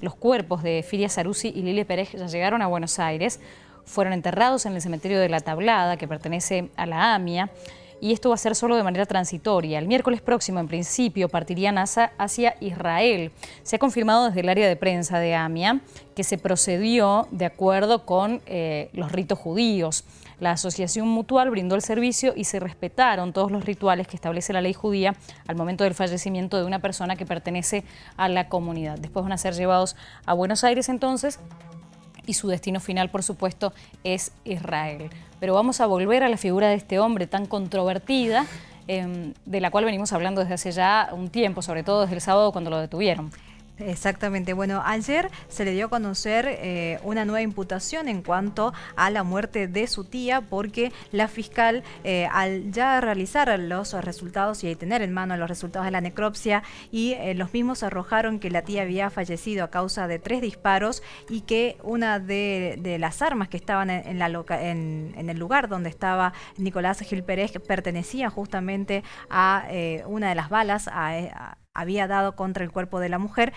Los cuerpos de Firia Sarusi y Lili Pérez ya llegaron a Buenos Aires, fueron enterrados en el cementerio de La Tablada, que pertenece a la AMIA y esto va a ser solo de manera transitoria. El miércoles próximo, en principio, partiría NASA hacia Israel. Se ha confirmado desde el área de prensa de AMIA que se procedió de acuerdo con eh, los ritos judíos. La asociación mutual brindó el servicio y se respetaron todos los rituales que establece la ley judía al momento del fallecimiento de una persona que pertenece a la comunidad. Después van a ser llevados a Buenos Aires entonces y su destino final, por supuesto, es Israel. Pero vamos a volver a la figura de este hombre tan controvertida, em, de la cual venimos hablando desde hace ya un tiempo, sobre todo desde el sábado cuando lo detuvieron. Exactamente. Bueno, ayer se le dio a conocer eh, una nueva imputación en cuanto a la muerte de su tía, porque la fiscal, eh, al ya realizar los resultados y tener en mano los resultados de la necropsia, y eh, los mismos arrojaron que la tía había fallecido a causa de tres disparos y que una de, las armas que estaban en, la el lugar donde estaba Nicolás Gil Pérez pertenecía justamente a una de las balas, que había dado contra el cuerpo de la mujer,